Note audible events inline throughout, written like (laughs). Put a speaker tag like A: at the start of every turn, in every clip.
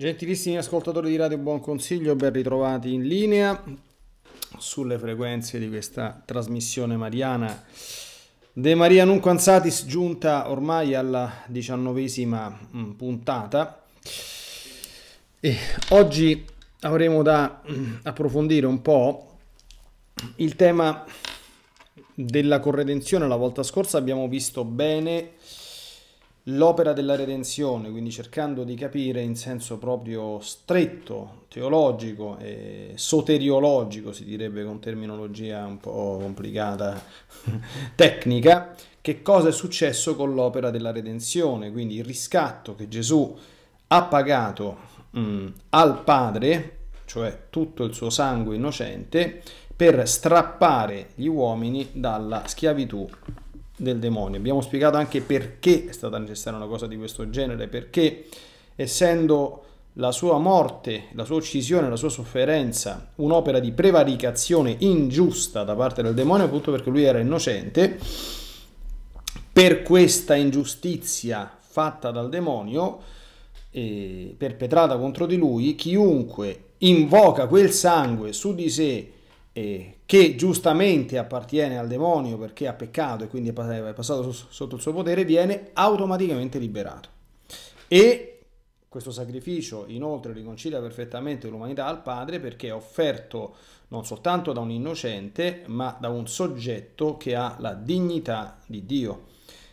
A: Gentilissimi ascoltatori di Radio Buon Consiglio, ben ritrovati in linea sulle frequenze di questa trasmissione mariana. De Maria Nunquanzatis giunta ormai alla diciannovesima mm, puntata e oggi avremo da mm, approfondire un po' il tema della corredenzione. La volta scorsa abbiamo visto bene eh, l'opera della redenzione, quindi cercando di capire in senso proprio stretto, teologico e soteriologico, si direbbe con terminologia un po' complicata, (laughs) tecnica, che cosa è successo con l'opera della redenzione, quindi il riscatto che Gesù ha pagato mh, mm, al Padre, cioè tutto il suo sangue innocente, per strappare gli uomini dalla schiavitù del demonio. Abbiamo spiegato anche perché è stata necessaria una cosa di questo genere, perché essendo la sua morte, la sua uccisione, la sua sofferenza un'opera di prevaricazione ingiusta da parte del demonio, appunto perché lui era innocente, per questa ingiustizia fatta dal demonio, e perpetrata contro di lui, chiunque invoca quel sangue su di sé, eh, che giustamente appartiene al demonio perché ha peccato e quindi è passato sotto il suo potere, viene automaticamente liberato. E questo sacrificio inoltre riconcilia perfettamente l'umanità al Padre perché è offerto non soltanto da un innocente, ma da un soggetto che ha la dignità di Dio.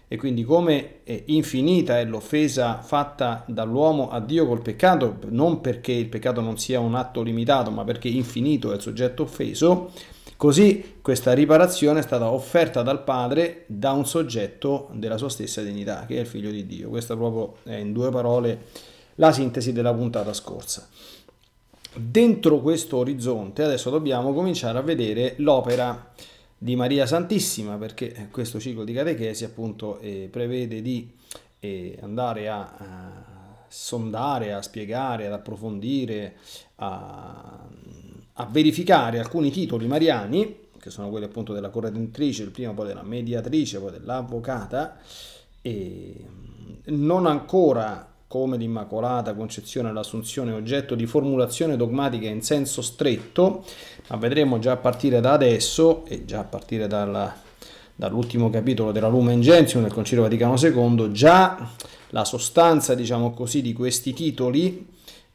A: E quindi come eh, infinita è l'offesa fatta dall'uomo a Dio col peccato, non perché il peccato non sia un atto limitato, ma perché infinito è il soggetto offeso, così questa riparazione è stata offerta dal Padre da un soggetto della sua stessa dignità, che è il Figlio di Dio. Questa proprio è eh, in due parole la sintesi della puntata scorsa. Dentro questo orizzonte adesso dobbiamo cominciare a vedere l'opera di Maria Santissima, perché questo ciclo di catechesi appunto eh, prevede di eh, andare a, a, sondare, a spiegare, ad approfondire, a, a, verificare alcuni titoli mariani, che sono quelli appunto della corredentrice, prima poi della mediatrice, poi dell'avvocata, e non ancora come l'Immacolata Concezione e l'Assunzione oggetto di formulazione dogmatica in senso stretto, ma vedremo già a partire da adesso e già a partire dalla, dall'ultimo capitolo della Lumen Gentium del Concilio Vaticano II, già la sostanza, diciamo così, di questi titoli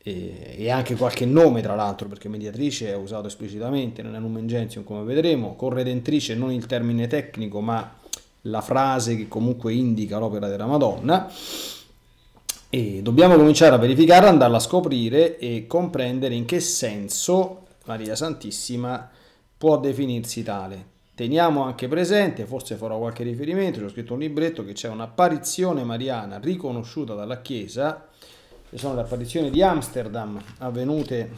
A: e, e anche qualche nome tra l'altro perché mediatrice è usato esplicitamente nella Lumen Gentium come vedremo, corredentrice non il termine tecnico ma la frase che comunque indica l'opera della Madonna e dobbiamo cominciare a verificarla, andarla a scoprire e comprendere in che senso Maria Santissima può definirsi tale. Teniamo anche presente, forse farò qualche riferimento, ho scritto un libretto che c'è un'apparizione mariana riconosciuta dalla Chiesa, che sono le apparizioni di Amsterdam avvenute,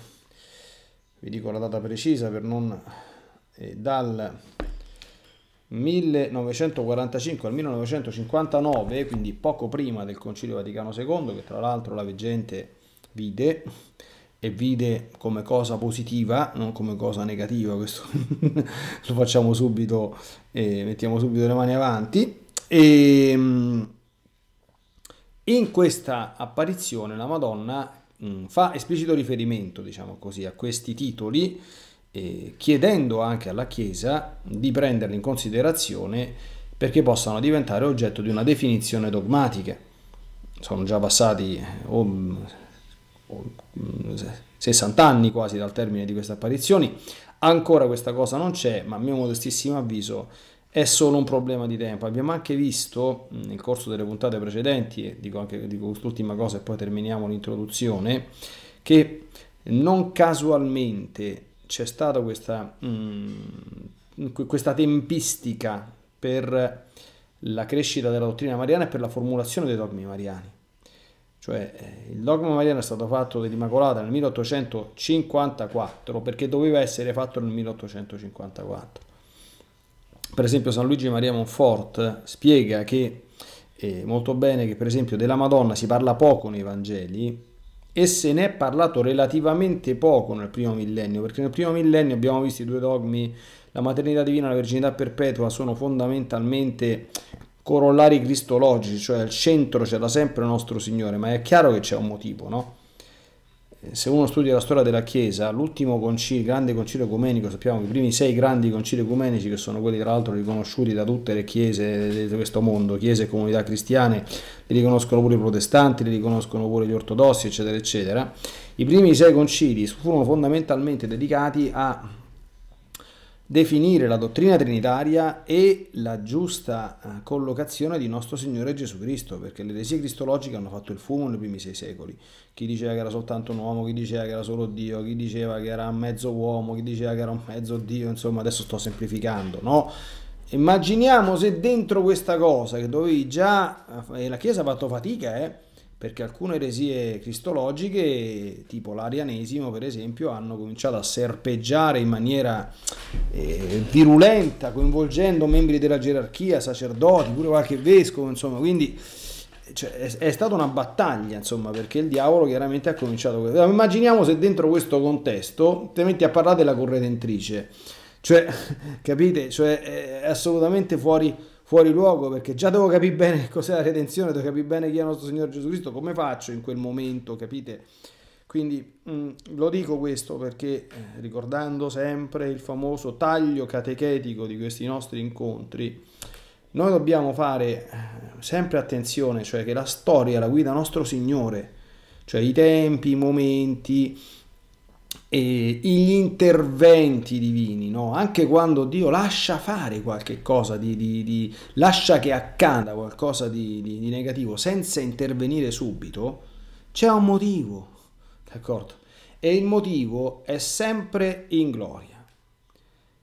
A: vi dico la data precisa per non... Eh, dal 1945 al 1959, quindi poco prima del Concilio Vaticano II, che tra l'altro la veggente vide e vide come cosa positiva, non come cosa negativa, questo (laughs) lo facciamo subito, eh, mettiamo subito le mani avanti. E, ehm, in questa apparizione la Madonna mh, mm, fa esplicito riferimento, diciamo così, a questi titoli eh, chiedendo anche alla Chiesa di prenderli in considerazione perché possano diventare oggetto di una definizione dogmatica. Sono già passati oh, oh, 60 anni quasi dal termine di queste apparizioni, ancora questa cosa non c'è, ma a mio modestissimo avviso è solo un problema di tempo. Abbiamo anche visto nel corso delle puntate precedenti, e dico anche dico quest'ultima cosa e poi terminiamo l'introduzione, che non casualmente c'è stata questa, mh, mm, questa tempistica per la crescita della dottrina mariana e per la formulazione dei dogmi mariani. Cioè eh, il dogma mariano è stato fatto dell'Immacolata nel 1854 perché doveva essere fatto nel 1854. Per esempio San Luigi Maria Monfort spiega che eh, molto bene che per esempio della Madonna si parla poco nei Vangeli e se ne è parlato relativamente poco nel primo millennio, perché nel primo millennio abbiamo visto i due dogmi, la maternità divina e la virginità perpetua sono fondamentalmente corollari cristologici, cioè al centro c'era sempre il nostro Signore, ma è chiaro che c'è un motivo, no? se uno studia la storia della Chiesa, l'ultimo concilio, grande concilio ecumenico, sappiamo che i primi sei grandi concili ecumenici, che sono quelli tra l'altro riconosciuti da tutte le chiese di questo mondo, chiese e comunità cristiane, li riconoscono pure i protestanti, li riconoscono pure gli ortodossi, eccetera, eccetera, i primi sei concili furono fondamentalmente dedicati a definire la dottrina trinitaria e la giusta eh, collocazione di nostro Signore Gesù Cristo, perché le eresie cristologiche hanno fatto il fumo nei primi sei secoli. Chi diceva che era soltanto un uomo, chi diceva che era solo Dio, chi diceva che era mezzo uomo, chi diceva che era un mezzo Dio, insomma adesso sto semplificando, no? Immaginiamo se dentro questa cosa che dovevi già, eh, e la Chiesa ha fatto fatica, eh? perché alcune eresie cristologiche, tipo l'arianesimo per esempio, hanno cominciato a serpeggiare in maniera eh, virulenta, coinvolgendo membri della gerarchia, sacerdoti, pure qualche vescovo, insomma, quindi cioè, è, è, stata una battaglia, insomma, perché il diavolo chiaramente ha cominciato... Immaginiamo se dentro questo contesto ti metti a parlare della corredentrice, cioè, (laughs) capite, cioè, è assolutamente fuori fuori luogo perché già devo capire bene (laughs) cos'è la redenzione, devo capire bene chi è il nostro Signore Gesù Cristo, come faccio in quel momento, capite? Quindi mh, mm, lo dico questo perché eh, ricordando sempre il famoso taglio catechetico di questi nostri incontri, noi dobbiamo fare eh, sempre attenzione, cioè che la storia la guida nostro Signore, cioè i tempi, i momenti, gli interventi divini, no? anche quando Dio lascia fare qualche cosa, di, di, di lascia che accada qualcosa di, di, negativo senza intervenire subito, c'è un motivo, d'accordo? E il motivo è sempre in gloria.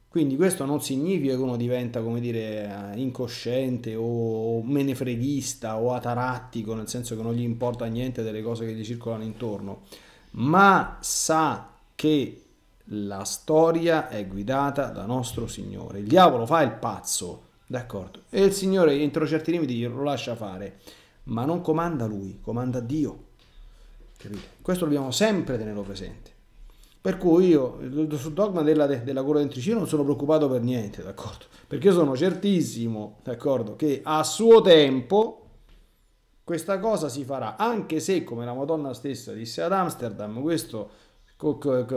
A: Quindi questo non significa che uno diventa, come dire, incosciente o menefreghista o atarattico, nel senso che non gli importa niente delle cose che gli circolano intorno, ma sa che la storia è guidata da nostro Signore. Il diavolo fa il pazzo, d'accordo? E il Signore entro certi limiti glielo lascia fare, ma non comanda lui, comanda Dio. Capite? Questo dobbiamo sempre tenerlo presente. Per cui io sul dogma della, della cura dentricina non sono preoccupato per niente, d'accordo? Perché io sono certissimo, d'accordo, che a suo tempo questa cosa si farà, anche se come la Madonna stessa disse ad Amsterdam, questo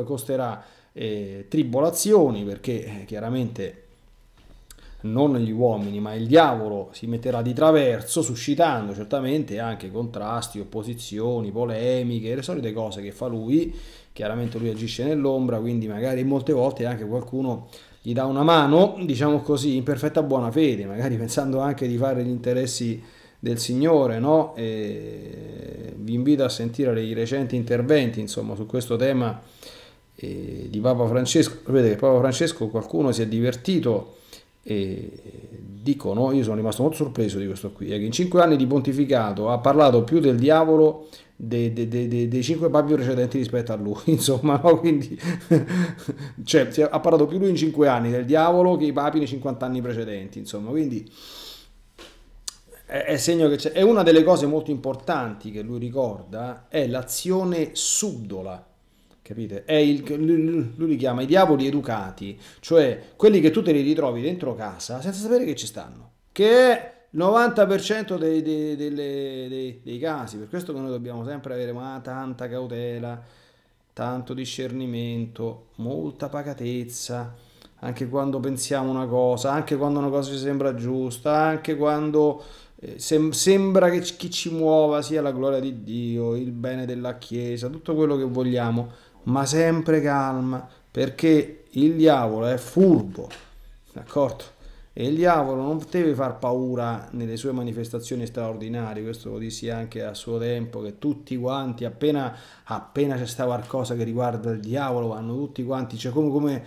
A: costerà eh, tribolazioni perché eh, chiaramente non gli uomini ma il diavolo si metterà di traverso suscitando certamente anche contrasti, opposizioni, polemiche, le solite cose che fa lui, chiaramente lui agisce nell'ombra quindi magari molte volte anche qualcuno gli dà una mano, diciamo così, in perfetta buona fede, magari (laughs) pensando anche di fare gli interessi del Signore, no? vi invito a sentire i recenti interventi insomma, su questo tema eh, di Papa Francesco. Vedete che Papa Francesco qualcuno si è divertito e dicono, io sono rimasto molto sorpreso di questo qui, è che in cinque anni di pontificato ha parlato più del diavolo dei, dei, dei, dei cinque papi precedenti rispetto a lui, (laughs) insomma, no? Quindi, (laughs) cioè, ha parlato più lui in cinque anni del diavolo che i papi nei 50 anni precedenti, insomma, quindi è segno che c'è. E una delle cose molto importanti che lui ricorda è l'azione subdola. Capite? Il, lui li chiama i diavoli educati, cioè quelli che tu te li ritrovi dentro casa senza sapere che ci stanno, che è il 90% dei, dei, dei, dei, casi. Per questo che noi dobbiamo sempre avere ma, tanta cautela, tanto discernimento, molta pacatezza, anche quando pensiamo una cosa, anche quando una cosa ci sembra giusta, anche quando eh, sem- sembra che chi ci muova sia la gloria di Dio, il bene della Chiesa, tutto quello che vogliamo, ma sempre calma, perché il diavolo è furbo, d'accordo? E il diavolo non deve far paura nelle sue manifestazioni straordinarie, questo lo dissi anche a suo tempo, che tutti quanti, appena, appena c'è sta qualcosa che riguarda il diavolo, vanno tutti quanti, cioè come, come,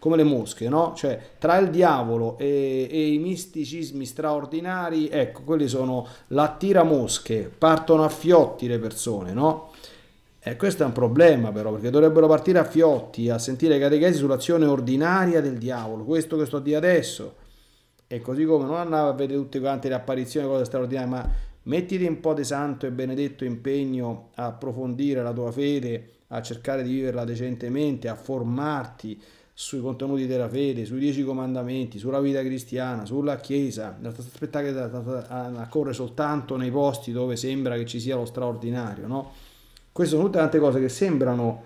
A: come le mosche, no? Cioè, tra il diavolo e, e i misticismi straordinari, ecco, quelli sono l'attira mosche, partono a fiotti le persone, no? E questo è un problema però, perché dovrebbero partire a fiotti, a sentire i catechesi sull'azione ordinaria del diavolo, questo che sto a dire adesso. E così come non andava a vedere tutte quante le apparizioni, cose straordinarie, ma mettiti un po' di santo e benedetto impegno a approfondire la tua fede, a cercare di viverla decentemente, a formarti, sui contenuti della fede, sui dieci comandamenti, sulla vita cristiana, sulla Chiesa, spettacolo che accorre soltanto nei posti dove sembra che ci sia lo straordinario, no? Queste sono tutte tante cose che sembrano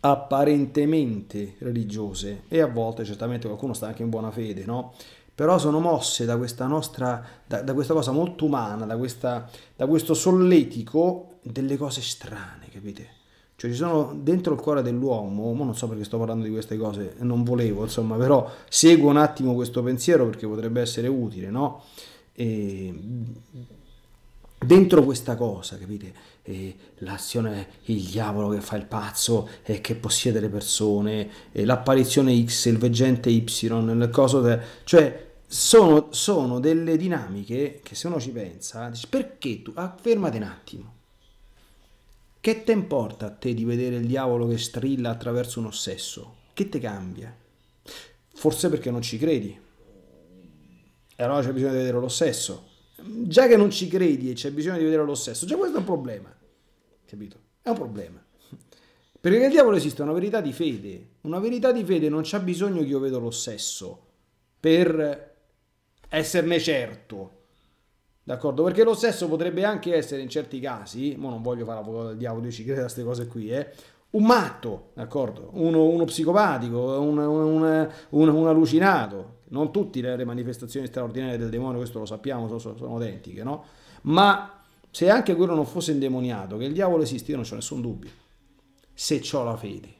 A: apparentemente religiose e a volte certamente qualcuno sta anche in buona fede, no? Però sono mosse da questa nostra, da, da questa cosa molto umana, da, questa, da questo solletico delle cose strane, capite? Cioè ci sono dentro il cuore dell'uomo, ma non so perché sto parlando di queste cose, non volevo, insomma, però seguo un attimo questo pensiero perché potrebbe essere utile, no? E dentro questa cosa, capite? E l'azione, il diavolo che fa il pazzo e che possiede le persone, l'apparizione X, il veggente Y, il coso... De... Cioè, sono, sono delle dinamiche che se uno ci pensa, perché tu... Affermate un attimo che te importa a te di vedere il diavolo che strilla attraverso un ossesso? Che te cambia? Forse perché non ci credi. E eh allora c'è bisogno di vedere l'ossesso. Già che non ci credi e c'è bisogno di vedere l'ossesso, già questo è un problema. Capito? È un problema. Perché nel diavolo esiste una verità di fede. Una verità di fede non c'è bisogno che io vedo l'ossesso per esserne certo D'accordo? Perché lo stesso potrebbe anche essere in certi casi, ma non voglio fare l'avvocato del diavolo, io ci credo a queste cose qui, eh, un matto, d'accordo? Uno, uno psicopatico, un, un, un, un, allucinato. Non tutte le, manifestazioni straordinarie del demonio, questo lo sappiamo, sono, sono identiche, no? Ma se anche quello non fosse indemoniato, che il diavolo esiste, io non ho nessun dubbio. Se ho la fede.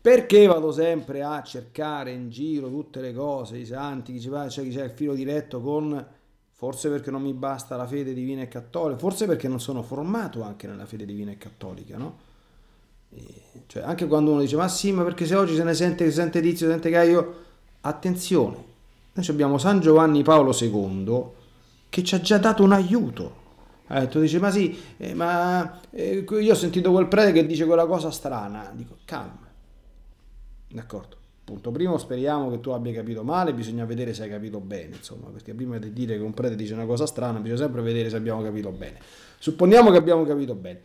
A: Perché vado sempre a cercare in giro tutte le cose, i santi, chi c'è, chi c'è il filo diretto con forse perché non mi basta la fede divina e cattolica, forse perché non sono formato anche nella fede divina e cattolica, no? E cioè, anche quando uno dice, ma sì, ma perché se oggi se ne sente, se sente Tizio, se sente Caio, attenzione, noi abbiamo San Giovanni Paolo II che ci ha già dato un aiuto. Eh, tu dici, ma sì, eh, ma eh, io ho sentito quel prete che dice quella cosa strana, dico, calma, d'accordo? Punto primo, speriamo che tu abbia capito male, bisogna vedere se hai capito bene, insomma, perché prima di dire che un prete dice una cosa strana, bisogna sempre vedere se abbiamo capito bene. Supponiamo che abbiamo capito bene.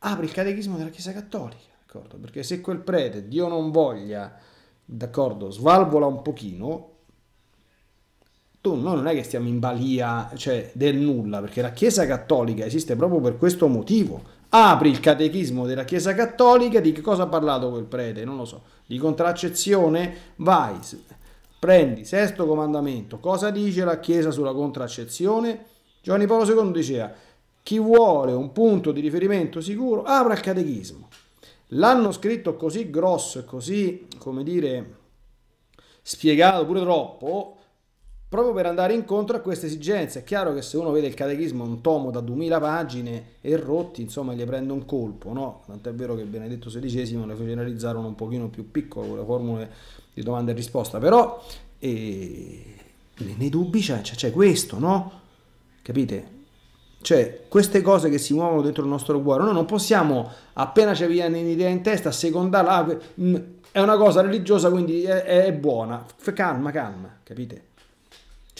A: Apri il catechismo della Chiesa Cattolica, d'accordo? Perché se quel prete, Dio non voglia, d'accordo, svalvola un pochino, tu noi non è che stiamo in balia, cioè, del nulla, perché la Chiesa Cattolica esiste proprio per questo motivo, apri il catechismo della Chiesa Cattolica, di che cosa ha parlato quel prete? Non lo so, di contraccezione? Vai, prendi, sesto comandamento, cosa dice la Chiesa sulla contraccezione? Giovanni Paolo II diceva, chi vuole un punto di riferimento sicuro, apra il catechismo. L'hanno scritto così grosso e così, come dire, spiegato pure troppo, proprio per andare incontro a queste esigenze. È chiaro che se uno vede il catechismo un tomo da 2000 pagine e rotti, insomma, gli prende un colpo, no? Tant'è vero che Benedetto XVI le generalizzarono un pochino più piccolo con le formule di domanda e risposta, però eh, nei dubbi c'è, c'è questo, no? Capite? Cioè, queste cose che si muovono dentro il nostro cuore, noi non possiamo, appena ci viene un'idea in testa, secondarla, ah, mm, è una cosa religiosa, quindi è, è buona. Calma, calma, capite?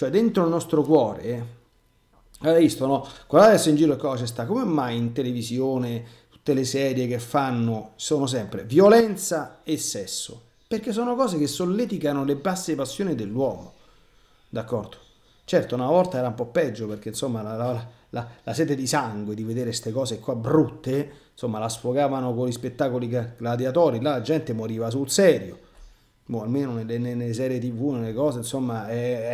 A: cioè dentro il nostro cuore, eh. avete visto, no? Guardate adesso in giro cosa sta, come mai in televisione tutte le serie che fanno sono sempre violenza e sesso? Perché sono cose che solleticano le basse passioni dell'uomo, d'accordo? Certo, una volta era un po' peggio perché insomma la, la, la, la sete di sangue di vedere queste cose qua brutte, insomma la sfogavano con gli spettacoli gladiatori, là la gente moriva sul serio boh, almeno nelle, nelle, serie tv, nelle cose, insomma, è,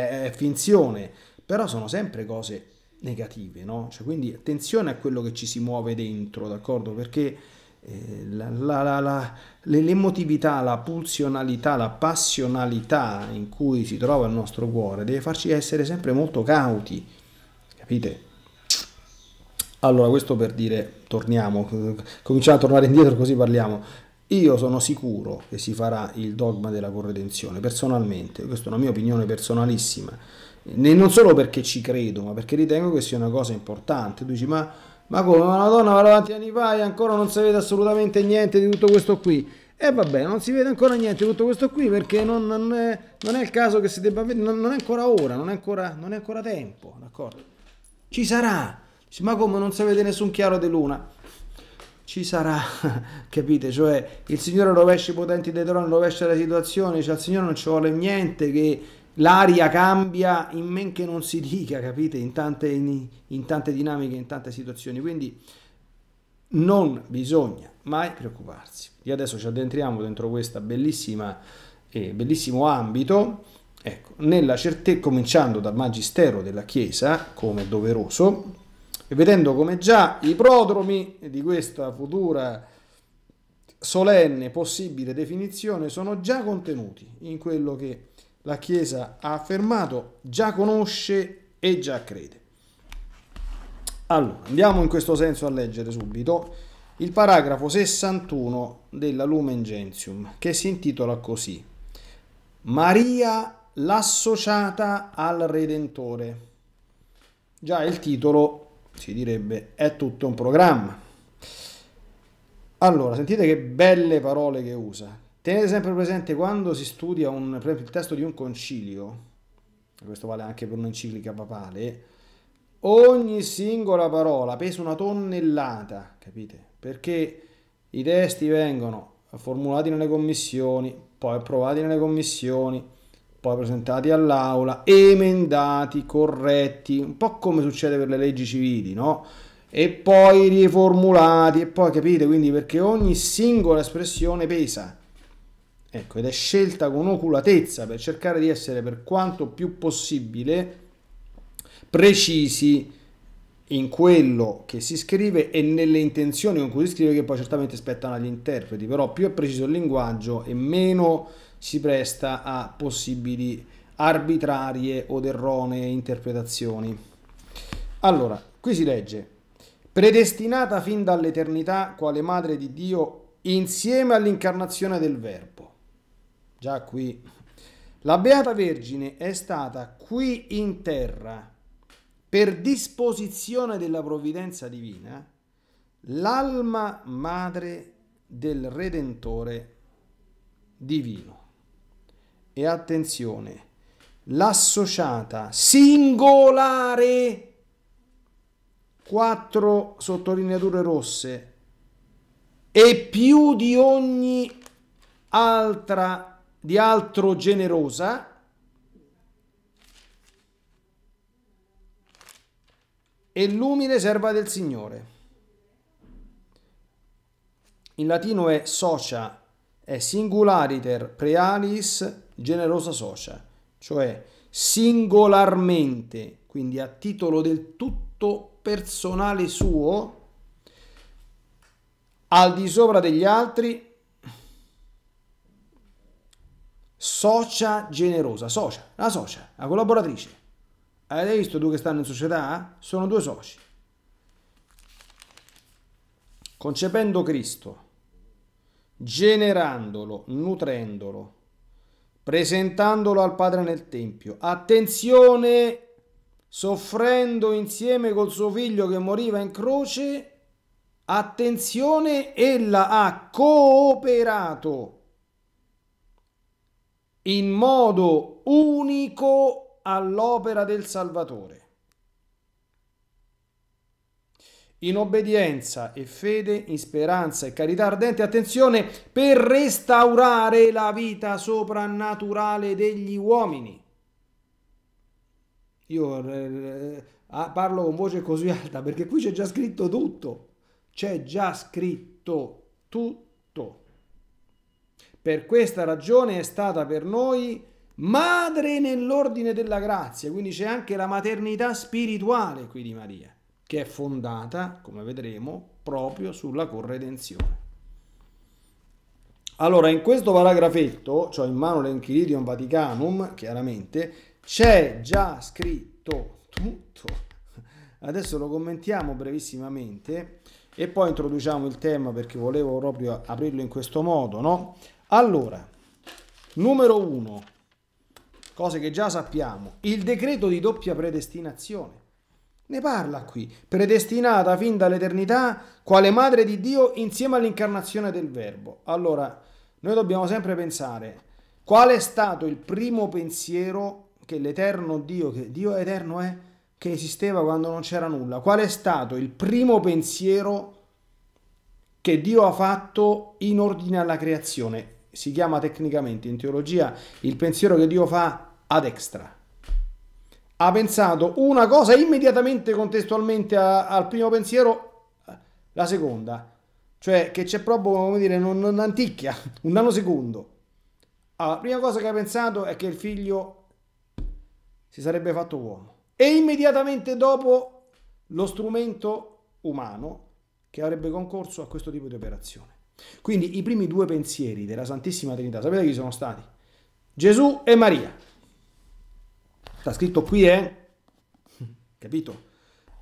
A: è, è finzione, però sono sempre cose negative, no? Cioè, quindi attenzione a quello che ci si muove dentro, d'accordo? Perché eh, la, la, la, l'emotività, la pulsionalità, la passionalità in cui si trova il nostro cuore deve farci essere sempre molto cauti, capite? Allora, questo per dire, torniamo, cominciamo a tornare indietro così parliamo. Io sono sicuro che si farà il dogma della corredenzione, personalmente, questa è una mia opinione personalissima, non solo perché ci credo, ma perché ritengo che sia una cosa importante. Tu dici, ma, ma come, ma la donna va avanti anni fa e ancora non si vede assolutamente niente di tutto questo qui. E eh vabbè, non si vede ancora niente di tutto questo qui perché non, non, è, non è, il caso che si debba vedere, non, non, è ancora ora, non è ancora, è ancora tempo, d'accordo? Ci sarà, ma come non si vede nessun chiaro di luna? ci sarà, (laughs) capite? Cioè il Signore rovescia i potenti dei droni, rovescia la situazione, cioè al Signore non ci vuole niente che l'aria cambia in men che non si dica, capite? In tante, in, in tante dinamiche, in tante situazioni, quindi non bisogna mai preoccuparsi. E adesso ci addentriamo dentro questo eh, bellissimo ambito, ecco, nella certe- cominciando dal Magistero della Chiesa, come doveroso, e vedendo come già i prodromi di questa futura solenne possibile definizione sono già contenuti in quello che la Chiesa ha affermato, già conosce e già crede. Allora, andiamo in questo senso a leggere subito il paragrafo 61 della Lumen Gentium, che si intitola così: Maria l'associata al Redentore. Già il titolo si direbbe è tutto un programma. Allora, sentite che belle parole che usa. Tenete sempre presente quando si studia un, per esempio, il testo di un concilio, questo vale anche per un'enciclica papale, ogni singola parola pesa una tonnellata, capite? Perché i testi vengono formulati nelle commissioni, poi approvati nelle commissioni, poi presentati all'aula, emendati, corretti, un po' come succede per le leggi civili, no? E poi riformulati, e poi capite quindi perché ogni singola espressione pesa. Ecco, ed è scelta con oculatezza per cercare di essere per quanto più possibile precisi in quello che si scrive e nelle intenzioni con cui si scrive che poi certamente spettano agli interpreti, però più è preciso il linguaggio e meno si presta a possibili arbitrarie o erronee interpretazioni. Allora, qui si legge, predestinata fin dall'eternità quale madre di Dio insieme all'incarnazione del Verbo. Già qui, la Beata Vergine è stata qui in terra per disposizione della provvidenza divina, l'alma madre del Redentore divino e attenzione, l'associata singolare, quattro sottolineature rosse e più di ogni altra, di altro generosa, e l'umile serva del Signore. In latino è socia, è singulariter prealis generosa socia, cioè singolarmente, quindi a titolo del tutto personale suo, al di sopra degli altri, socia generosa, socia, la socia, la collaboratrice. Avete visto due che stanno in società? Sono due soci. Concependo Cristo, generandolo, nutrendolo, presentandolo al Padre nel Tempio. Attenzione, soffrendo insieme col suo figlio che moriva in croce, attenzione, ella ha cooperato in modo unico all'opera del Salvatore. in obbedienza e fede, in speranza e carità ardente, attenzione, per restaurare la vita soprannaturale degli uomini. Io eh, eh parlo con voce così alta perché qui c'è già scritto tutto, c'è già scritto tutto. Per questa ragione è stata per noi madre nell'ordine della grazia, quindi c'è anche la maternità spirituale qui di Maria che è fondata, come vedremo, proprio sulla corredenzione. Allora, in questo paragrafetto, cioè in mano l'Enchiridium Vaticanum, chiaramente, c'è già scritto tutto. Adesso lo commentiamo brevissimamente e poi introduciamo il tema perché volevo proprio aprirlo in questo modo, no? Allora, numero uno, cose che già sappiamo, il decreto di doppia predestinazione. Ne parla qui, predestinata fin dall'eternità quale madre di Dio insieme all'incarnazione del Verbo. Allora, noi dobbiamo sempre pensare qual è stato il primo pensiero che l'eterno Dio, che Dio eterno è, che esisteva quando non c'era nulla. Qual è stato il primo pensiero che Dio ha fatto in ordine alla creazione? Si chiama tecnicamente in teologia il pensiero che Dio fa ad extra ha pensato una cosa immediatamente contestualmente a, al primo pensiero, la seconda. Cioè che c'è proprio, come dire, non, non anticchia, un nanosecondo. Allora, la prima cosa che ha pensato è che il figlio si sarebbe fatto uomo. E immediatamente dopo lo strumento umano che avrebbe concorso a questo tipo di operazione. Quindi i primi due pensieri della Santissima Trinità, sapete chi sono stati? Gesù e Maria sta scritto qui, eh? Capito?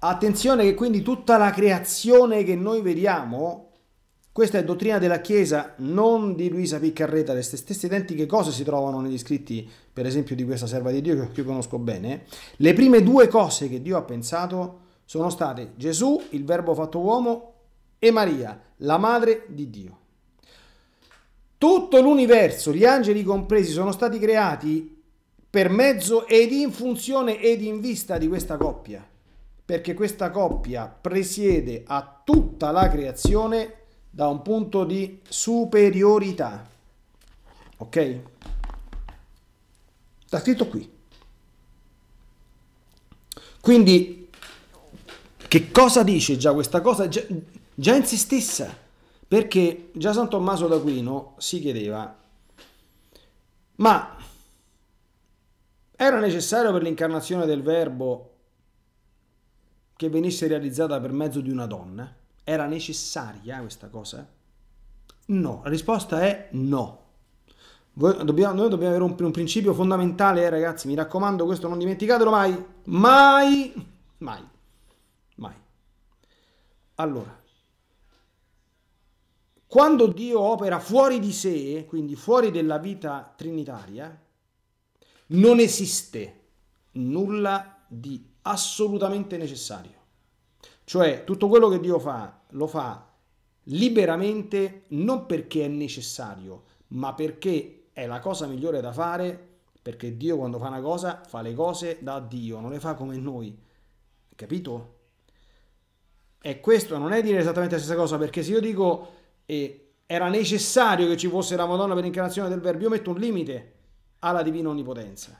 A: Attenzione che quindi tutta la creazione che noi vediamo, questa è dottrina della Chiesa, non di Luisa Piccarreta, le stesse identiche cose si trovano negli scritti, per esempio, di questa serva di Dio che io conosco bene. Le prime due cose che Dio ha pensato sono state Gesù, il Verbo fatto uomo, e Maria, la madre di Dio. Tutto l'universo, gli angeli compresi, sono stati creati per mezzo ed in funzione ed in vista di questa coppia, perché questa coppia presiede a tutta la creazione da un punto di superiorità. Ok? Sta scritto qui. Quindi, che cosa dice già questa cosa? Già, già in se stessa. Perché già San Tommaso d'Aquino si chiedeva, ma era necessario per l'incarnazione del Verbo che venisse realizzata per mezzo di una donna? Era necessaria questa cosa? No, la risposta è no. dobbiamo, noi dobbiamo avere un, un principio fondamentale, eh, ragazzi, mi raccomando, questo non dimenticatelo mai, mai, mai, mai. Allora, quando Dio opera fuori di sé, quindi fuori della vita trinitaria, non esiste nulla di assolutamente necessario. Cioè tutto quello che Dio fa lo fa liberamente non perché è necessario, ma perché è la cosa migliore da fare, perché Dio quando fa una cosa fa le cose da Dio, non le fa come noi. Capito? E questo non è dire esattamente la stessa cosa, perché se io dico eh, era necessario che ci fosse la Madonna per l'incarnazione del Verbo, io metto un limite alla divina onnipotenza.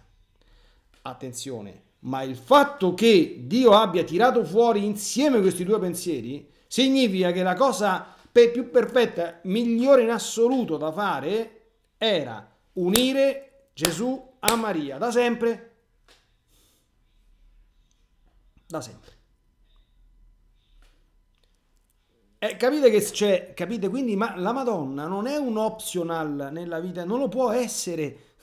A: Attenzione, ma il fatto che Dio abbia tirato fuori insieme questi due pensieri significa che la cosa più perfetta, migliore in assoluto da fare era unire Gesù a Maria da sempre. Da sempre. Eh, capite che c'è, capite quindi, ma la Madonna non è un optional nella vita, non lo può essere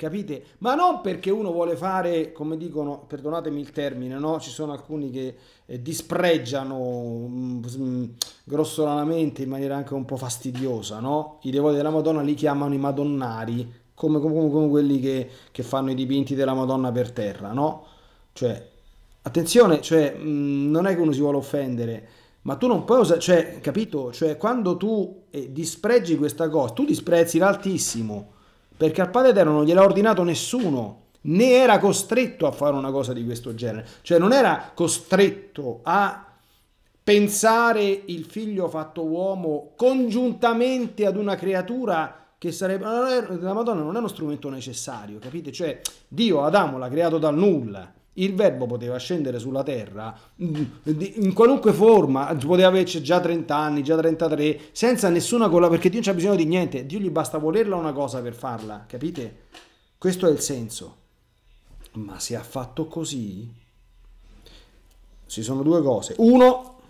A: capite? Ma non perché uno vuole fare, come dicono, perdonatemi il termine, no? Ci sono alcuni che eh, dispregiano mh, mm, mh, mm, grossolanamente in maniera anche un po' fastidiosa, no? I devoti della Madonna li chiamano i madonnari, come, come, come quelli che, che, fanno i dipinti della Madonna per terra, no? Cioè, attenzione, cioè, mh, mm, non è che uno si vuole offendere, ma tu non puoi usare, cioè, capito? Cioè, quando tu eh, dispregi questa cosa, tu disprezzi l'altissimo, perché al padre Eterno non gliel'ha ordinato nessuno, né era costretto a fare una cosa di questo genere, cioè non era costretto a pensare il figlio fatto uomo congiuntamente ad una creatura che sarebbe la Madonna non è uno strumento necessario, capite? Cioè Dio Adamo l'ha creato dal nulla il verbo poteva scendere sulla terra mm, in qualunque forma, poteva averci già 30 anni, già 33, senza nessuna colla, perché Dio non c'ha bisogno di niente, Dio gli basta volerla una cosa per farla, capite? Questo è il senso. Ma se ha fatto così, ci sono due cose. Uno,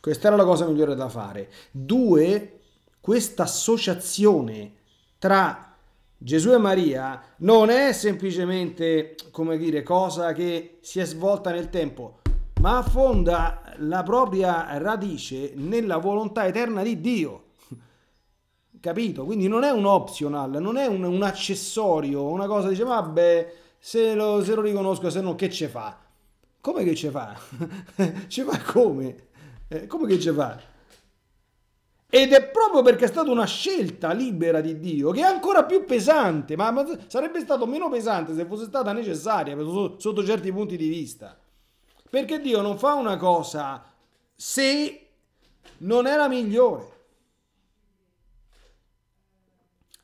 A: questa era la cosa migliore da fare. Due, questa associazione tra Gesù e Maria non è semplicemente, come dire, cosa che si è svolta nel tempo, ma affonda la propria radice nella volontà eterna di Dio. Capito? Quindi non è un optional, non è un, un accessorio, una cosa dice, vabbè, se lo, se lo riconosco, se no che ce fa? Come che ce fa? (laughs) ce fa come? Eh, come che ce fa? Ed è proprio perché è stata una scelta libera di Dio che è ancora più pesante, ma, sarebbe stato meno pesante se fosse stata necessaria sotto, certi punti di vista. Perché Dio non fa una cosa se non era migliore.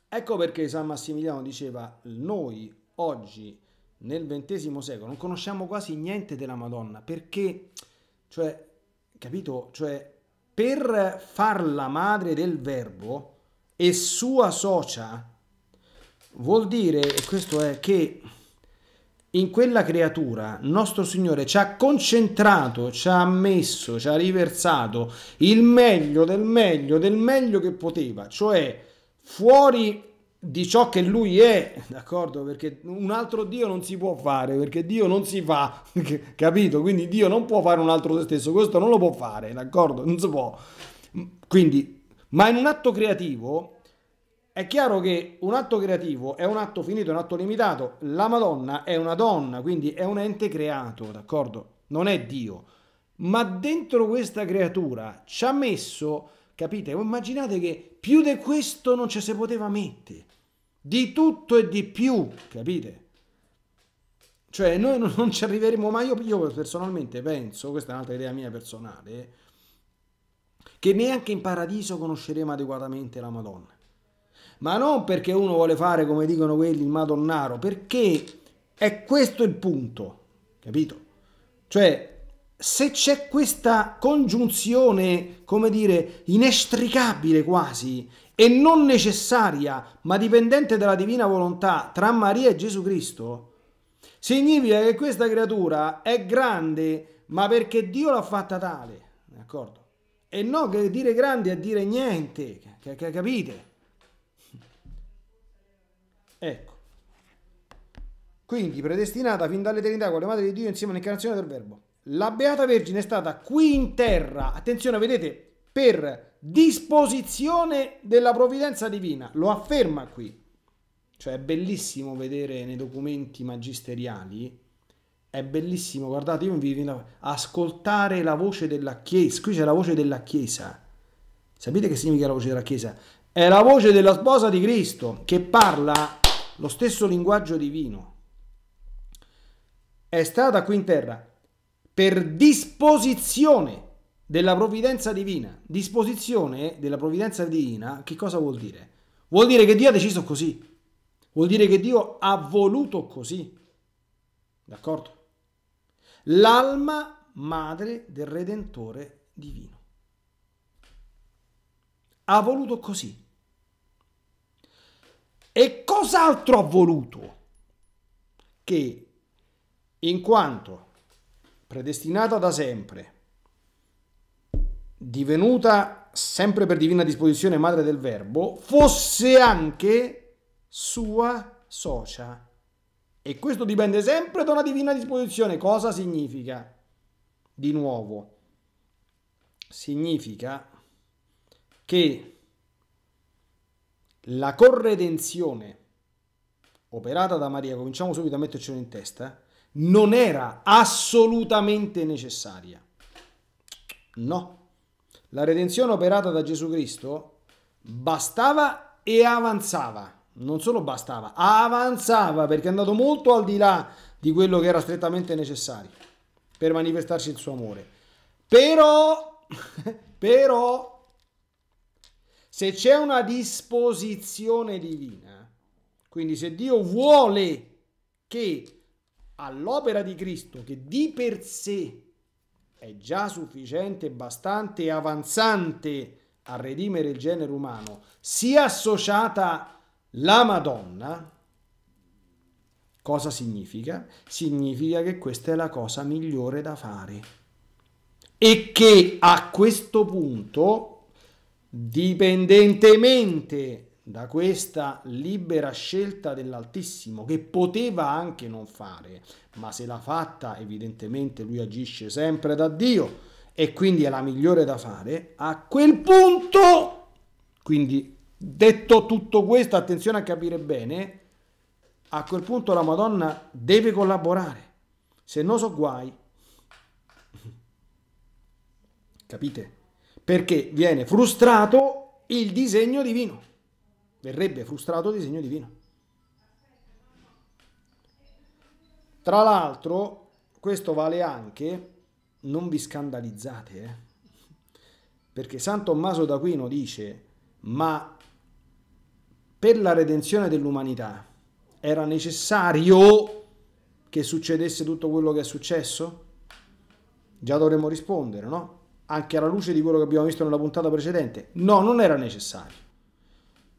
A: Ecco perché San Massimiliano diceva, noi oggi nel XX secolo non conosciamo quasi niente della Madonna, perché, cioè, capito, cioè, per farla madre del verbo e sua socia vuol dire, e questo è che in quella creatura nostro Signore ci ha concentrato, ci ha messo, ci ha riversato il meglio del meglio del meglio che poteva, cioè fuori di ciò che lui è, d'accordo? Perché un altro Dio non si può fare, perché Dio non si fa, (laughs) capito? Quindi Dio non può fare un altro se stesso, questo non lo può fare, d'accordo? Non si può. Quindi, ma in un atto creativo è chiaro che un atto creativo è un atto finito, un atto limitato. La Madonna è una donna, quindi è un ente creato, d'accordo? Non è Dio. Ma dentro questa creatura ci ha messo Capite? Immaginate che più di questo non ci si poteva mettere. Di tutto e di più, capite? Cioè, noi non ci arriveremo mai. Io, io personalmente penso, questa è un'altra idea mia personale, che neanche in paradiso conosceremo adeguatamente la Madonna. Ma non perché uno vuole fare, come dicono quelli, il Madonnaro, perché è questo il punto, capito? Cioè, se c'è questa congiunzione, come dire, inestricabile quasi e non necessaria, ma dipendente dalla divina volontà tra Maria e Gesù Cristo, significa che questa creatura è grande, ma perché Dio l'ha fatta tale, d'accordo? E no che dire grande è dire niente, capite? Ecco. Quindi predestinata fin dall'eternità con le madri di Dio insieme all'incarnazione del Verbo la Beata Vergine è stata qui in terra, attenzione vedete, per disposizione della provvidenza divina, lo afferma qui. Cioè è bellissimo vedere nei documenti magisteriali, è bellissimo, guardate, io vi ascoltare la voce della Chiesa, qui c'è la voce della Chiesa. Sapete che significa la voce della Chiesa? È la voce della sposa di Cristo che parla lo stesso linguaggio divino. È stata qui in terra per disposizione della provvidenza divina. Disposizione della provvidenza divina, che cosa vuol dire? Vuol dire che Dio ha deciso così. Vuol dire che Dio ha voluto così. D'accordo? L'alma madre del Redentore divino. Ha voluto così. E cos'altro ha voluto? Che in quanto predestinata da sempre, divenuta sempre per divina disposizione madre del Verbo, fosse anche sua socia. E questo dipende sempre da una divina disposizione. Cosa significa? Di nuovo, significa che la corredenzione operata da Maria, cominciamo subito a mettercelo in testa, non era assolutamente necessaria. No. La redenzione operata da Gesù Cristo bastava e avanzava. Non solo bastava, avanzava perché è andato molto al di là di quello che era strettamente necessario per manifestarsi il suo amore. Però, (laughs) però, se c'è una disposizione divina, quindi se Dio vuole che all'opera di Cristo che di per sé è già sufficiente, bastante e avanzante a redimere il genere umano, sia associata la Madonna, cosa significa? Significa che questa è la cosa migliore da fare e che a questo punto, dipendentemente da questa libera scelta dell'Altissimo che poteva anche non fare, ma se l'ha fatta evidentemente lui agisce sempre da Dio e quindi è la migliore da fare, a quel punto, quindi detto tutto questo, attenzione a capire bene, a quel punto la Madonna deve collaborare, se no so guai. Capite? Perché viene frustrato il disegno divino verrebbe frustrato di segno divino. Tra l'altro, questo vale anche, non vi scandalizzate, eh? perché San Tommaso d'Aquino dice, ma per la redenzione dell'umanità era necessario che succedesse tutto quello che è successo? Già dovremmo rispondere, no? Anche alla luce di quello che abbiamo visto nella puntata precedente. No, non era necessario.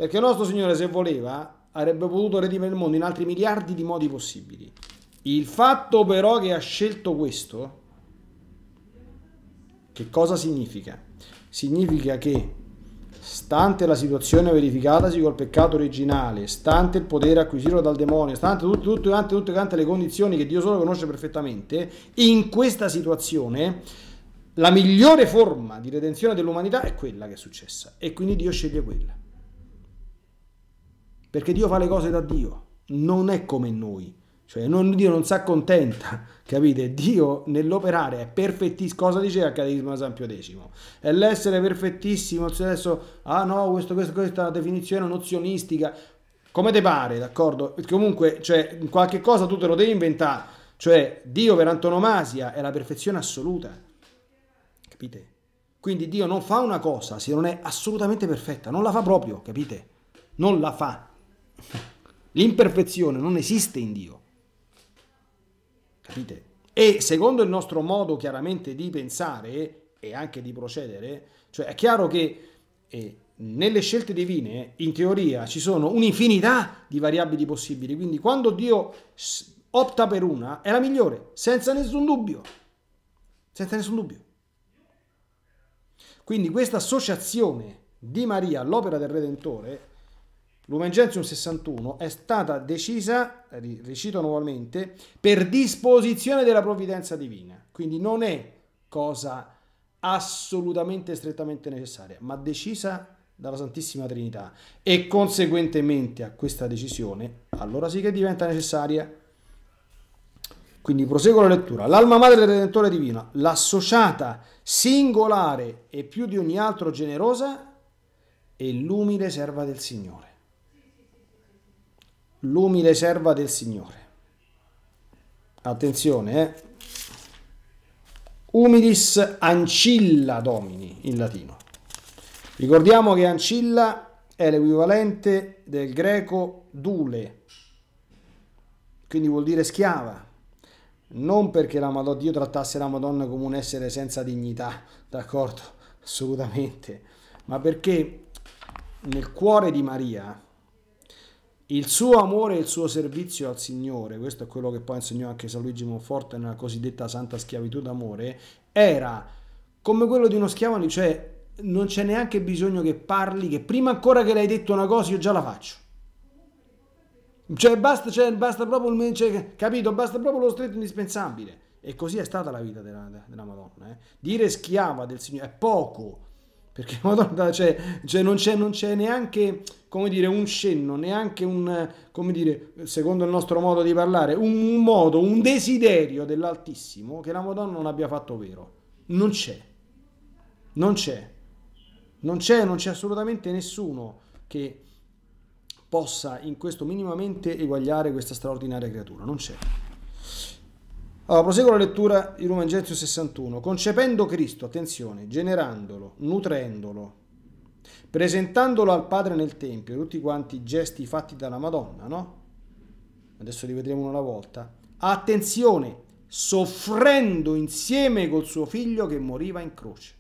A: Perché il nostro Signore, se voleva, avrebbe potuto redimere il mondo in altri miliardi di modi possibili. Il fatto però che ha scelto questo, che cosa significa? Significa che, stante la situazione verificatasi col peccato originale, stante il potere acquisito dal demonio, stante tutte, tutte, tutte, tutte, tutte le condizioni che Dio solo conosce perfettamente, in questa situazione la migliore forma di redenzione dell'umanità è quella che è successa. E quindi Dio sceglie quella perché Dio fa le cose da Dio, non è come noi. Cioè non, Dio non si accontenta, (laughs) capite? Dio nell'operare è perfettissimo. Cosa dice il Catechismo San Pio X? È l'essere perfettissimo. Se Adesso, ah no, questo, questo, questa definizione nozionistica. Come te pare, d'accordo? Perché Comunque, cioè, in qualche cosa tu te lo devi inventare. Cioè, Dio per antonomasia è la perfezione assoluta. Capite? Quindi Dio non fa una cosa se non è assolutamente perfetta. Non la fa proprio, capite? Non la fa L'imperfezione non esiste in Dio. Capite? E secondo il nostro modo chiaramente di pensare e anche di procedere, cioè è chiaro che eh, nelle scelte divine, in teoria, ci sono un'infinità di variabili possibili, quindi quando Dio opta per una, è la migliore, senza nessun dubbio. Senza nessun dubbio. Quindi questa associazione di Maria all'opera del Redentore Lumen Gentium 61 è stata decisa, recito nuovamente, per disposizione della provvidenza divina, quindi non è cosa assolutamente strettamente necessaria, ma decisa dalla Santissima Trinità e conseguentemente a questa decisione, allora sì che diventa necessaria. Quindi proseguo la lettura. L'alma madre del Redentore Divino, l'associata singolare e più di ogni altro generosa, e l'umile serva del Signore l'umile serva del Signore. Attenzione, eh? Umilis ancilla domini in latino. Ricordiamo che ancilla è l'equivalente del greco dule, quindi vuol dire schiava. Non perché la Madonna, Dio trattasse la Madonna come un essere senza dignità, d'accordo? Assolutamente. Ma perché nel cuore di Maria il suo amore e il suo servizio al Signore, questo è quello che poi insegnò anche San Luigi Monforte nella cosiddetta santa schiavitù d'amore, era come quello di uno schiavo, cioè non c'è neanche bisogno che parli, che prima ancora che l'hai detto una cosa io già la faccio. Cioè basta, cioè, basta proprio il cioè, capito, basta proprio lo stretto indispensabile. E così è stata la vita della, della Madonna. Eh. Dire schiava del Signore è poco perché (laughs) madonna, cioè, cioè non, c'è, non, c'è, neanche, come dire, un cenno, neanche un, come dire, secondo il nostro modo di parlare, un modo, un desiderio dell'Altissimo che la Madonna non abbia fatto vero. Non c'è. Non c'è. Non c'è, non c'è assolutamente nessuno che possa in questo minimamente eguagliare questa straordinaria creatura. Non c'è. Allora, proseguo la lettura di Lumen Gentium 61. Concependo Cristo, attenzione, generandolo, nutrendolo, presentandolo al Padre nel Tempio, tutti quanti i gesti fatti dalla Madonna, no? Adesso li vedremo una volta. Attenzione, soffrendo insieme col suo figlio che moriva in croce.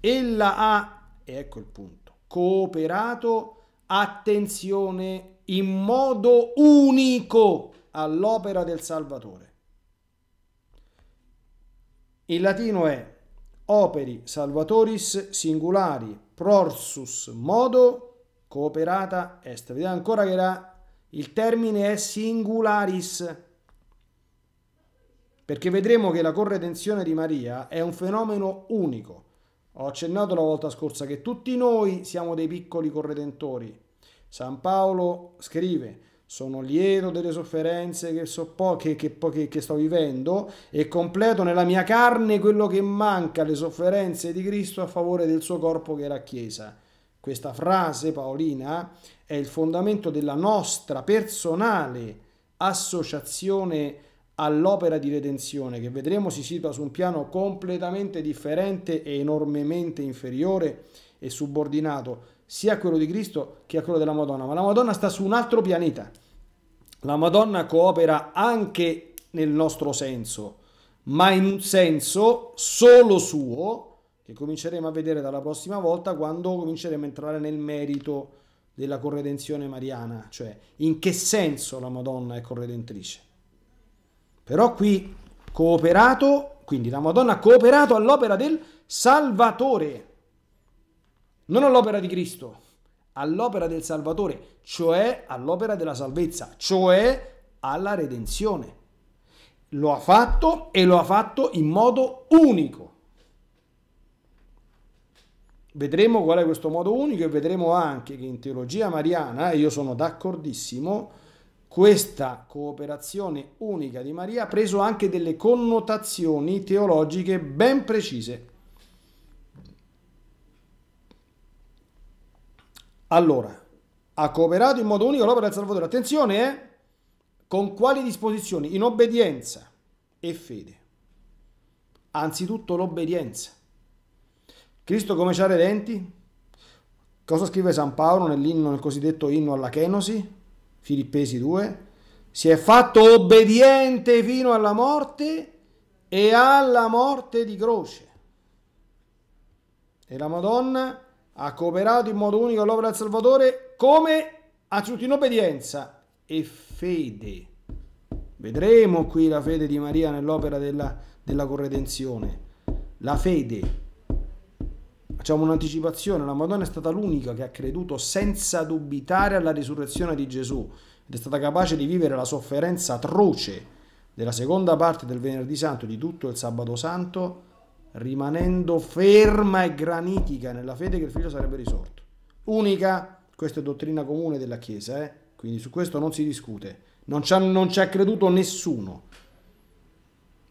A: Ella ha, e ecco il punto, cooperato, attenzione, in modo unico all'opera del Salvatore. In latino è operi salvatoris singulari prorsus modo cooperata est. Vediamo ancora che la, il termine è singularis perché vedremo che la corredenzione di Maria è un fenomeno unico. Ho accennato la volta scorsa che tutti noi siamo dei piccoli corredentori. San Paolo scrive sono lieto delle sofferenze che, so po- che, che, che, che sto vivendo e completo nella mia carne quello che manca, le sofferenze di Cristo a favore del suo corpo che è la Chiesa. Questa frase paolina è il fondamento della nostra personale associazione all'opera di redenzione che vedremo si situa su un piano completamente differente e enormemente inferiore e subordinato sia quello di Cristo che a quello della Madonna, ma la Madonna sta su un altro pianeta. La Madonna coopera anche nel nostro senso, ma in un senso solo suo, che cominceremo a vedere dalla prossima volta quando cominceremo a entrare nel merito della corredenzione mariana, cioè in che senso la Madonna è corredentrice. Però qui cooperato, quindi la Madonna ha cooperato all'opera del Salvatore non all'opera di Cristo, all'opera del Salvatore, cioè all'opera della salvezza, cioè alla redenzione. Lo ha fatto e lo ha fatto in modo unico. Vedremo qual è questo modo unico e vedremo anche che in teologia mariana, e io sono d'accordissimo, questa cooperazione unica di Maria ha preso anche delle connotazioni teologiche ben precise. Allora, ha cooperato in modo unico l'opera del Salvatore. Attenzione, eh? Con quali disposizioni? In obbedienza e fede. Anzitutto l'obbedienza. Cristo come ci ha redenti? Cosa scrive San Paolo nell'inno, nel cosiddetto inno alla Kenosi? Filippesi 2. Si è fatto obbediente fino alla morte e alla morte di croce. E la Madonna ha cooperato in modo unico all'opera del Salvatore come a tutti in obbedienza e fede. Vedremo qui la fede di Maria nell'opera della, della corredenzione. La fede. Facciamo un'anticipazione, la Madonna è stata l'unica che ha creduto senza dubitare alla risurrezione di Gesù ed è stata capace di vivere la sofferenza atroce della seconda parte del venerdì santo e di tutto il sabato santo rimanendo ferma e granitica nella fede che il figlio sarebbe risorto. Unica, questa è dottrina comune della Chiesa, eh? quindi su questo non si discute. Non ci, ha, non ci ha creduto nessuno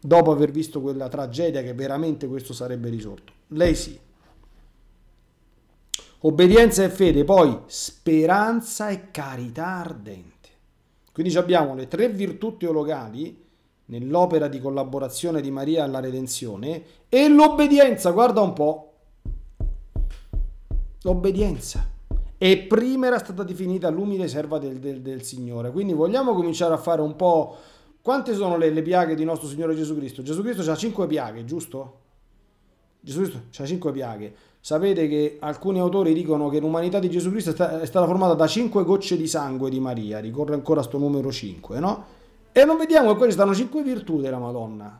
A: dopo aver visto quella tragedia che veramente questo sarebbe risorto. Lei sì. Obbedienza e fede, poi speranza e carità ardente. Quindi abbiamo le tre virtù teologali nell'opera di collaborazione di Maria alla redenzione e l'obbedienza, guarda un po', l'obbedienza. E prima era stata definita l'umile serva del, del, del Signore. Quindi vogliamo cominciare a fare un po'... Quante sono le, le piaghe di nostro Signore Gesù Cristo? Gesù Cristo ha cinque piaghe, giusto? Gesù Cristo ha cinque piaghe. Sapete che alcuni autori dicono che l'umanità di Gesù Cristo è stata formata da cinque gocce di sangue di Maria, ricorre ancora a sto numero 5, no? E non vediamo che queste sono cinque virtù della Madonna.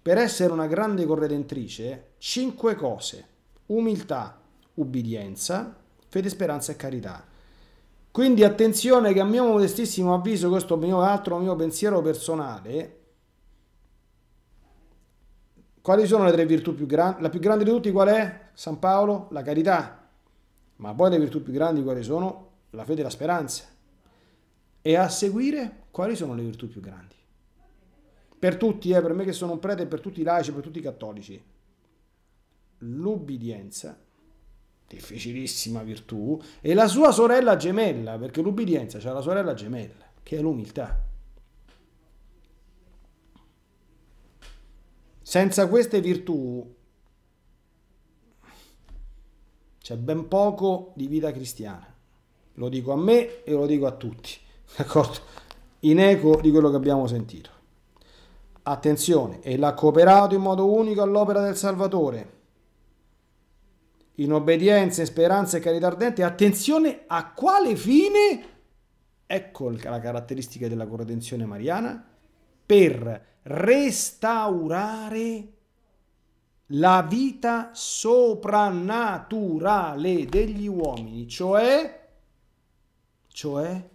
A: Per essere una grande corredentrice, cinque cose. Umiltà, ubbidienza, fede, speranza e carità. Quindi attenzione che a mio modestissimo avviso, questo mio altro mio pensiero personale, quali sono le tre virtù più grandi? La più grande di tutti qual è? San Paolo, la carità. Ma poi le virtù più grandi quali sono? La fede e la speranza. E a seguire, quali sono le virtù più grandi? Per tutti, eh, per me che sono un prete, per tutti i laici, per tutti i cattolici. L'ubbidienza, difficilissima virtù, e la sua sorella gemella, perché l'ubbidienza c'è la sorella gemella, che è l'umiltà. Senza queste virtù c'è ben poco di vita cristiana. Lo dico a me e lo dico a tutti d'accordo? In eco di quello che abbiamo sentito. Attenzione, e l'ha cooperato in modo unico all'opera del Salvatore, in obbedienza, in speranza e carità ardente. Attenzione a quale fine, ecco la caratteristica della corredenzione mariana, per restaurare la vita soprannaturale degli uomini, cioè, cioè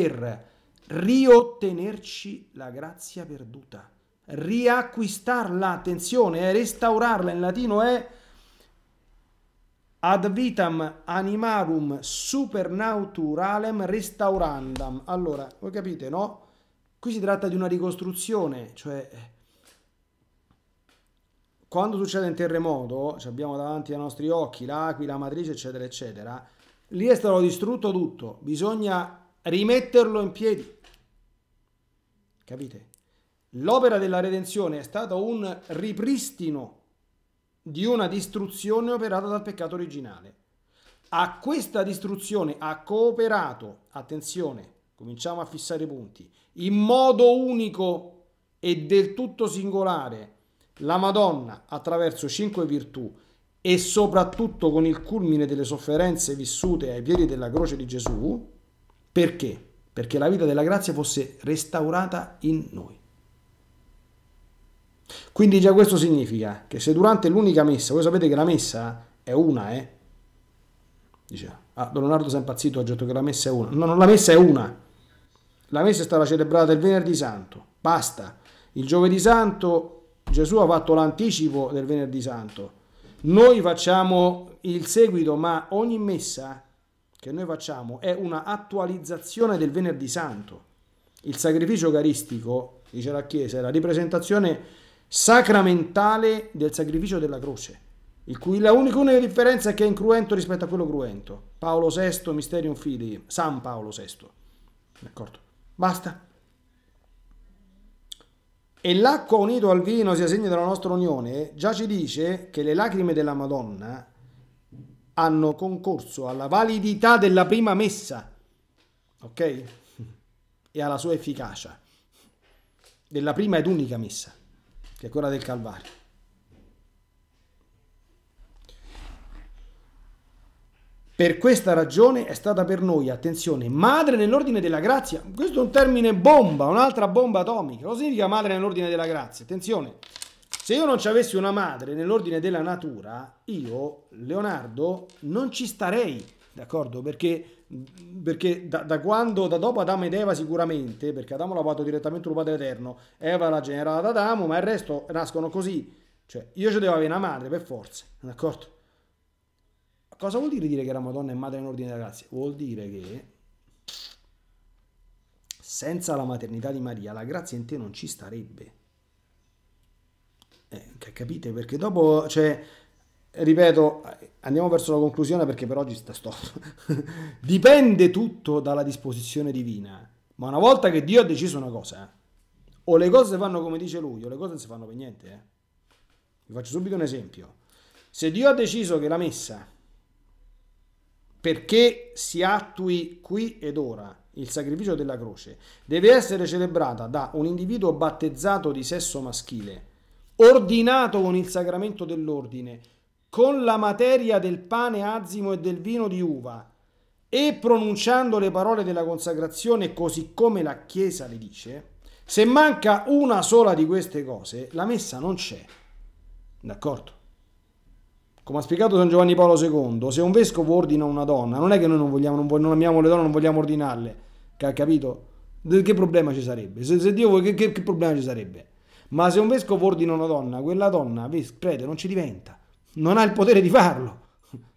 A: per riottenerci la grazia perduta, riacquistarla, attenzione, eh, restaurarla in latino è ad vitam animarum supernaturalem restaurandam. Allora, voi capite, no? Qui si tratta di una ricostruzione, cioè quando succede un terremoto, abbiamo davanti ai nostri occhi l'aquila, la matrice, eccetera, eccetera, lì è stato distrutto tutto, bisogna rimetterlo in piedi. Capite? L'opera della redenzione è stata un ripristino di una distruzione operata dal peccato originale. A questa distruzione ha cooperato, attenzione, cominciamo a fissare i punti, in modo unico e del tutto singolare la Madonna attraverso cinque virtù e soprattutto con il culmine delle sofferenze vissute ai piedi della croce di Gesù, perché? Perché la vita della grazia fosse restaurata in noi. Quindi già questo significa che se durante l'unica messa, voi sapete che la messa è una, eh? Dice, ah, Don Leonardo si è impazzito, ha detto che la messa è una. No, non la messa è una. La messa è stata celebrata il venerdì santo, basta. Il giovedì santo Gesù ha fatto l'anticipo del venerdì santo. Noi facciamo il seguito, ma ogni messa che noi facciamo è una attualizzazione del venerdì santo. Il sacrificio eucaristico, dice la Chiesa, è la ripresentazione sacramentale del sacrificio della croce, il cui la unica, unica differenza è che è incruento rispetto a quello cruento. Paolo VI, Mysterium Fili, San Paolo VI. D'accordo? Basta. E l'acqua unito al vino sia segno della nostra unione, già ci dice che le lacrime della Madonna hanno concorso alla validità della prima messa, ok? E alla sua efficacia, della prima ed unica messa, che è quella del Calvario. Per questa ragione è stata per noi, attenzione, madre nell'ordine della grazia. Questo è un termine bomba, un'altra bomba atomica. Cosa significa madre nell'ordine della grazia? Attenzione. Se io non ci avessi una madre nell'ordine della natura, io, Leonardo, non ci starei, d'accordo? Perché, perché da, da, quando, da dopo Adamo ed Eva sicuramente, perché Adamo l'ha fatto direttamente lo padre eterno, Eva l'ha generata ad Adamo, ma il resto nascono così. Cioè, io ci devo avere una madre per forza, d'accordo? Cosa vuol dire dire che la Madonna è madre nell'ordine della grazia? Vuol dire che senza la maternità di Maria la grazia in te non ci starebbe. Eh, capite? Perché dopo, cioè, ripeto, andiamo verso la conclusione perché per oggi sta stop. (laughs) Dipende tutto dalla disposizione divina. Ma una volta che Dio ha deciso una cosa, eh, o le cose vanno come dice lui, o le cose non si fanno per niente. Eh. Vi faccio subito un esempio. Se Dio ha deciso che la messa, perché si attui qui ed ora il sacrificio della croce, deve essere celebrata da un individuo battezzato di sesso maschile, ordinato con il sacramento dell'ordine, con la materia del pane azimo e del vino di uva, e pronunciando le parole della consacrazione così come la Chiesa le dice, se manca una sola di queste cose, la messa non c'è. D'accordo? Come ha spiegato San Giovanni Paolo II, se un vescovo ordina una donna, non è che noi non, vogliamo, non, non amiamo le donne, non vogliamo ordinarle, capito? Che problema ci sarebbe? Se, se Dio vuole, che, che, che problema ci sarebbe? Ma se un vescovo ordina una donna, quella donna, prete, non ci diventa, non ha il potere di farlo,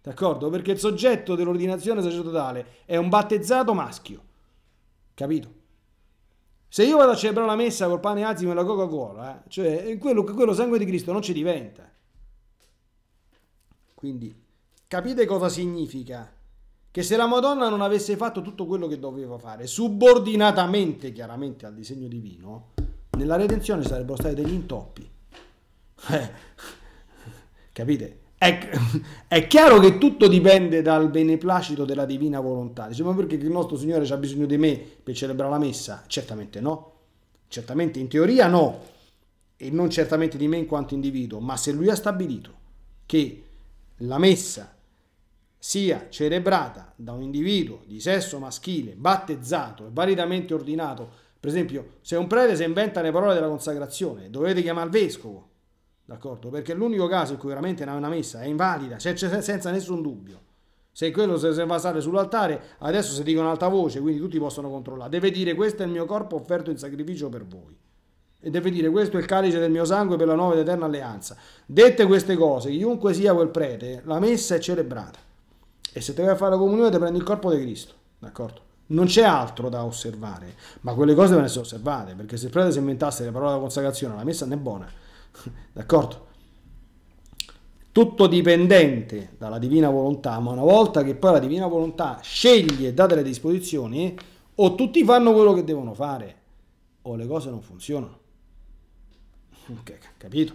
A: (laughs) d'accordo? Perché il soggetto dell'ordinazione sacerdotale è un battezzato maschio, capito? Se io vado a celebrare la messa col pane azimo e la Coca-Cola, eh, cioè quello, quello sangue di Cristo non ci diventa. Quindi capite cosa significa? Che se la Madonna non avesse fatto tutto quello che doveva fare, subordinatamente chiaramente al disegno divino, nella redenzione sarebbero stati degli intoppi. Eh. Capite? È, è, chiaro che tutto dipende dal beneplacito della divina volontà. Diciamo perché il nostro Signore ha bisogno di me per celebrare la messa? Certamente no. Certamente in teoria no. E non certamente di me in quanto individuo. Ma se Lui ha stabilito che la messa sia celebrata da un individuo di sesso maschile, battezzato e validamente ordinato per esempio, se un prete si inventa le parole della consacrazione, dovete chiamare il vescovo, d'accordo? Perché è l'unico caso in cui veramente è una messa è invalida, c'è, senza nessun dubbio. Se quello si va a stare sull'altare, adesso si dicono alta voce, quindi tutti possono controllare. Deve dire questo è il mio corpo offerto in sacrificio per voi. E deve dire questo è il calice del mio sangue per la nuova ed eterna alleanza. Dette queste cose, chiunque sia quel prete, la messa è celebrata. E se te vai a fare la comunione, ti prendi il corpo di Cristo, d'accordo? Non c'è altro da osservare, ma quelle cose devono essere osservate, perché se il prete si inventasse le parole della consacrazione, la messa non è buona, (laughs) d'accordo? Tutto dipendente dalla divina volontà, ma una volta che poi la divina volontà sceglie e dà delle disposizioni, o tutti fanno quello che devono fare, o le cose non funzionano. Okay, capito?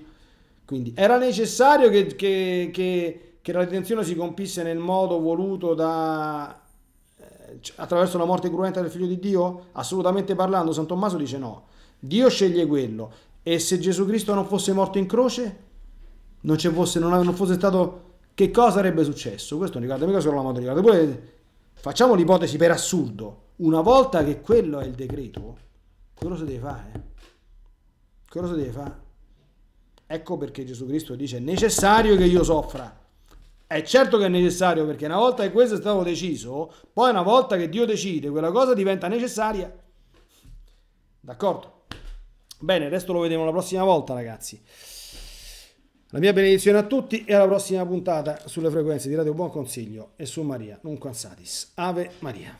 A: Quindi era necessario che, che, che, che la detenzione si compisse nel modo voluto da cioè, attraverso la morte cruenta del figlio di Dio? Assolutamente parlando, San Tommaso dice no. Dio sceglie quello. E se Gesù Cristo non fosse morto in croce, non, fosse, non, fosse stato... Che cosa sarebbe successo? Questo non riguarda mica solo la morte di Cristo. facciamo l'ipotesi per assurdo. Una volta che quello è il decreto, quello si deve fare. Quello si deve fare. Ecco perché Gesù Cristo dice è necessario che io soffra è certo che è necessario perché una volta che questo è stato deciso, poi una volta che Dio decide, quella cosa diventa necessaria. D'accordo? Bene, il resto lo vedremo la prossima volta, ragazzi. La mia benedizione a tutti e alla prossima puntata sulle frequenze di Radio Buon Consiglio e su Maria, non Satis. Ave Maria.